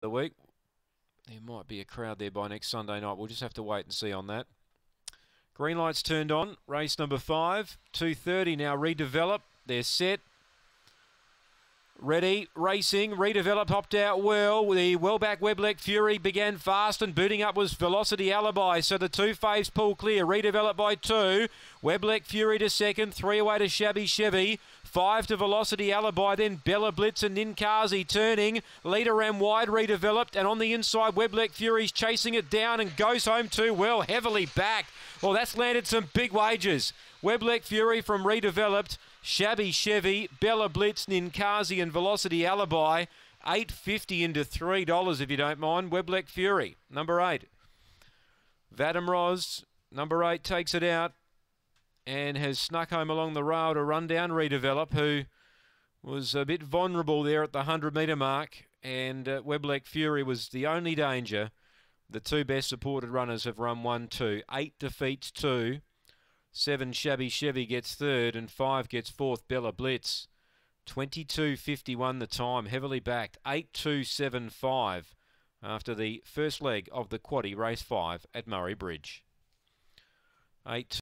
the week. There might be a crowd there by next Sunday night. We'll just have to wait and see on that. Green lights turned on. Race number five, 2.30 now redevelop. They're set. Ready, racing, redeveloped, hopped out well. The well-back Webleck Fury began fast and booting up was Velocity Alibi. So the two faves pull clear. Redeveloped by two. Webleck Fury to second. Three away to Shabby Chevy. Five to Velocity Alibi, then Bella Blitz and Ninkazi turning. Leader ran wide, redeveloped, and on the inside, Webleck Fury's chasing it down and goes home too well, heavily back. Well, that's landed some big wages. Webleck Fury from redeveloped, Shabby Chevy, Bella Blitz, Ninkazi, and and Velocity Alibi, eight fifty into three dollars if you don't mind. Webleck Fury, number eight. Vadimroz, number eight, takes it out and has snuck home along the rail to run down Redevelop, who was a bit vulnerable there at the 100 metre mark. And uh, Webleck Fury was the only danger. The two best supported runners have run 1 2. Eight defeats, two. Seven Shabby Chevy gets third, and five gets fourth, Bella Blitz. 22.51 the time, heavily backed, 8275 after the first leg of the quaddy race 5 at Murray Bridge. 8